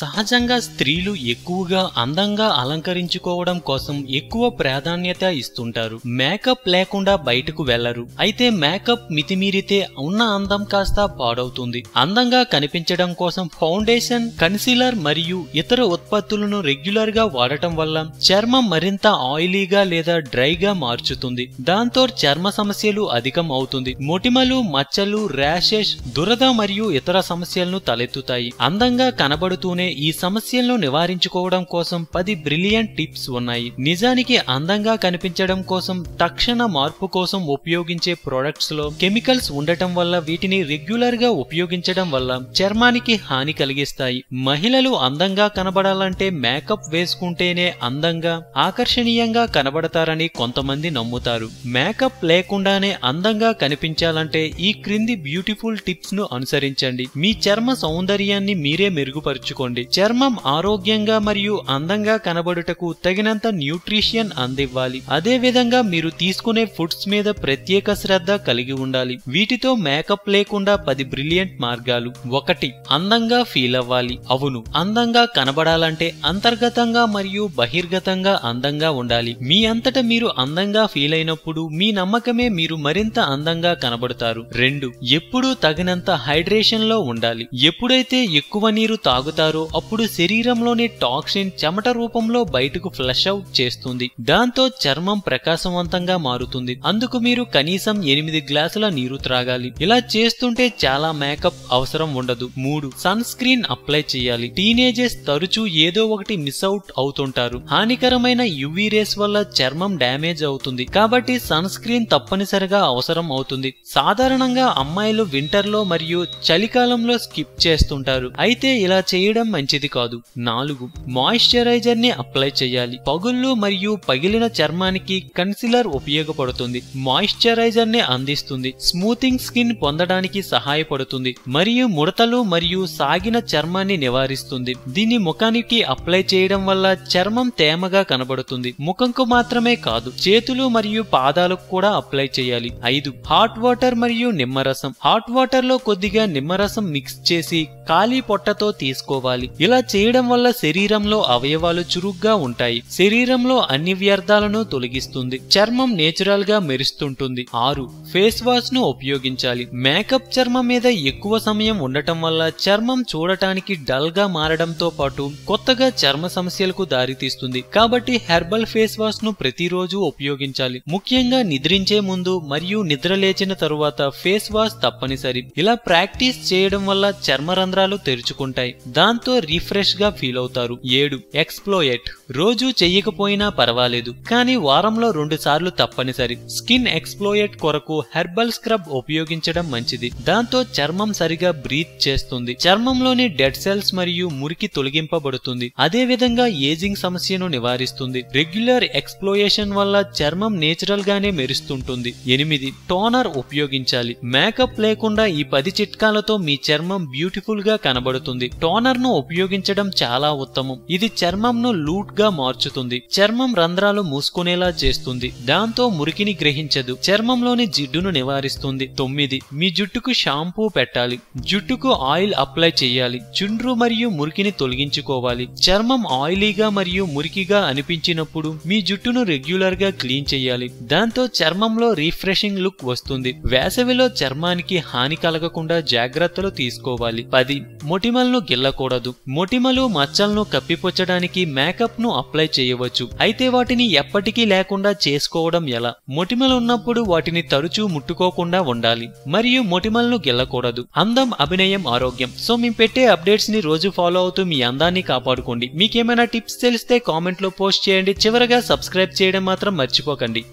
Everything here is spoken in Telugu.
సహజంగా స్త్రీలు ఎక్కువగా అందంగా అలంకరించుకోవడం కోసం ఎక్కువ ప్రాధాన్యత ఇస్తుంటారు మేకప్ లేకుండా బయటకు వెళ్లరు అయితే మేకప్ మితిమీరితే ఉన్న అందం కాస్త పాడవుతుంది అందంగా కనిపించడం కోసం ఫౌండేషన్ కన్సీలర్ మరియు ఇతర ఉత్పత్తులను రెగ్యులర్ గా వాడటం వల్ల చర్మం మరింత ఆయిలీగా లేదా డ్రైగా మార్చుతుంది దాంతో చర్మ సమస్యలు అధికం అవుతుంది మొటిమలు మచ్చలు ర్యాషెస్ దురద మరియు ఇతర సమస్యలను తలెత్తుతాయి అందంగా కనబడుతూనే ఇంట్లోనే ఈ సమస్యలను నివారించుకోవడం కోసం పది బ్రిలియంట్ టిప్స్ ఉన్నాయి నిజానికి అందంగా కనిపించడం కోసం తక్షణ మార్పు కోసం ఉపయోగించే ప్రొడక్ట్స్ లో కెమికల్స్ ఉండటం వల్ల వీటిని రెగ్యులర్ గా ఉపయోగించడం వల్ల చర్మానికి హాని కలిగిస్తాయి మహిళలు అందంగా కనబడాలంటే మేకప్ వేసుకుంటేనే అందంగా ఆకర్షణీయంగా కనబడతారని కొంతమంది నమ్ముతారు మేకప్ లేకుండానే అందంగా కనిపించాలంటే ఈ క్రింది బ్యూటిఫుల్ టిప్స్ ను అనుసరించండి మీ చర్మ సౌందర్యాన్ని మీరే మెరుగుపరుచుకో తీసుకోండి చర్మం ఆరోగ్యంగా మరియు అందంగా కనబడుటకు తగినంత న్యూట్రిషన్ అందివ్వాలి అదే విధంగా మీరు తీసుకునే ఫుడ్స్ మీద ప్రత్యేక శ్రద్ధ కలిగి ఉండాలి వీటితో మేకప్ లేకుండా పది బ్రిలియంట్ మార్గాలు ఒకటి అందంగా ఫీల్ అవ్వాలి అవును అందంగా కనబడాలంటే అంతర్గతంగా మరియు బహిర్గతంగా అందంగా ఉండాలి మీ అంతట మీరు అందంగా ఫీల్ అయినప్పుడు మీ నమ్మకమే మీరు మరింత అందంగా కనబడతారు రెండు ఎప్పుడూ తగినంత హైడ్రేషన్ లో ఉండాలి ఎప్పుడైతే ఎక్కువ నీరు తాగుతారు చేస్తారో అప్పుడు శరీరంలోని టాక్సిన్ చెమట రూపంలో బయటకు ఫ్లష్ అవుట్ చేస్తుంది దాంతో చర్మం ప్రకాశవంతంగా మారుతుంది అందుకు మీరు కనీసం ఎనిమిది గ్లాసుల నీరు త్రాగాలి ఇలా చేస్తుంటే చాలా మేకప్ అవసరం ఉండదు మూడు సన్ స్క్రీన్ అప్లై చేయాలి టీనేజర్స్ తరచూ ఏదో ఒకటి మిస్ అవుట్ అవుతుంటారు హానికరమైన యువీ రేస్ వల్ల చర్మం డ్యామేజ్ అవుతుంది కాబట్టి సన్ స్క్రీన్ తప్పనిసరిగా అవసరం అవుతుంది సాధారణంగా అమ్మాయిలు వింటర్లో మరియు చలికాలంలో స్కిప్ చేస్తుంటారు అయితే ఇలా చేయడం చేయడం మంచిది కాదు నాలుగు మాయిశ్చరైజర్ ని అప్లై చేయాలి పగుళ్ళు మరియు పగిలిన చర్మానికి కన్సిలర్ ఉపయోగపడుతుంది మాయిశ్చరైజర్ ని అందిస్తుంది స్మూతింగ్ స్కిన్ పొందడానికి సహాయపడుతుంది మరియు ముడతలు మరియు సాగిన చర్మాన్ని నివారిస్తుంది దీన్ని ముఖానికి అప్లై చేయడం వల్ల చర్మం తేమగా కనబడుతుంది ముఖంకు మాత్రమే కాదు చేతులు మరియు పాదాలకు కూడా అప్లై చేయాలి ఐదు హాట్ వాటర్ మరియు నిమ్మరసం హాట్ వాటర్ లో కొద్దిగా నిమ్మరసం మిక్స్ చేసి ఖాళీ పొట్టతో తీసుకోవాలి చేసుకోవాలి ఇలా చేయడం వల్ల శరీరంలో అవయవాలు చురుగ్గా ఉంటాయి శరీరంలో అన్ని వ్యర్థాలను తొలగిస్తుంది చర్మం నేచురల్ గా మెరుస్తుంటుంది ఆరు ఫేస్ వాష్ ను ఉపయోగించాలి మేకప్ చర్మం మీద ఎక్కువ సమయం ఉండటం వల్ల చర్మం చూడటానికి డల్ గా మారడంతో పాటు కొత్తగా చర్మ సమస్యలకు దారితీస్తుంది కాబట్టి హెర్బల్ ఫేస్ వాష్ ను ప్రతిరోజు ఉపయోగించాలి ముఖ్యంగా నిద్రించే ముందు మరియు నిద్ర లేచిన తరువాత ఫేస్ వాష్ తప్పనిసరి ఇలా ప్రాక్టీస్ చేయడం వల్ల చర్మ రంధ్రాలు తెరుచుకుంటాయి దాంతో దాంతో రిఫ్రెష్ గా ఫీల్ అవుతారు ఏడు ఎక్స్ప్లోయెట్ రోజు చెయ్యకపోయినా పర్వాలేదు కానీ వారంలో రెండు సార్లు తప్పనిసరి స్కిన్ ఎక్స్ప్లోయెట్ కొరకు హెర్బల్ స్క్రబ్ ఉపయోగించడం మంచిది దాంతో చర్మం సరిగా బ్రీత్ చేస్తుంది చర్మంలోని డెడ్ సెల్స్ మరియు మురికి తొలగింపబడుతుంది అదే విధంగా ఏజింగ్ సమస్యను నివారిస్తుంది రెగ్యులర్ ఎక్స్ప్లోయేషన్ వల్ల చర్మం నేచురల్ గానే మెరుస్తుంటుంది ఎనిమిది టోనర్ ఉపయోగించాలి మేకప్ లేకుండా ఈ పది చిట్కాలతో మీ చర్మం బ్యూటిఫుల్ గా కనబడుతుంది టోనర్ ను ఉపయోగించడం చాలా ఉత్తమం ఇది చర్మంను లూట్ గా మార్చుతుంది చర్మం రంధ్రాలు మూసుకునేలా చేస్తుంది దాంతో మురికిని గ్రహించదు చర్మంలోని జిడ్డును నివారిస్తుంది తొమ్మిది మీ జుట్టుకు షాంపూ పెట్టాలి జుట్టుకు ఆయిల్ అప్లై చేయాలి చుండ్రు మరియు మురికిని తొలగించుకోవాలి చర్మం ఆయిలీగా మరియు మురికిగా అనిపించినప్పుడు మీ జుట్టును రెగ్యులర్ గా క్లీన్ చేయాలి దాంతో చర్మంలో రీఫ్రెషింగ్ లుక్ వస్తుంది వేసవిలో చర్మానికి హాని కలగకుండా జాగ్రత్తలు తీసుకోవాలి పది మొటిమల్ను గిల్లకూడదు కాదు మొటిమలు మచ్చలను కప్పిపుచ్చడానికి మేకప్ ను అప్లై చేయవచ్చు అయితే వాటిని ఎప్పటికీ లేకుండా చేసుకోవడం ఎలా మొటిమలు ఉన్నప్పుడు వాటిని తరచూ ముట్టుకోకుండా ఉండాలి మరియు మొటిమలను గెల్లకూడదు అందం అభినయం ఆరోగ్యం సో మేము పెట్టే అప్డేట్స్ ని రోజు ఫాలో అవుతూ మీ అందాన్ని కాపాడుకోండి మీకేమైనా టిప్స్ తెలిస్తే కామెంట్ లో పోస్ట్ చేయండి చివరగా సబ్స్క్రైబ్ చేయడం మాత్రం మర్చిపోకండి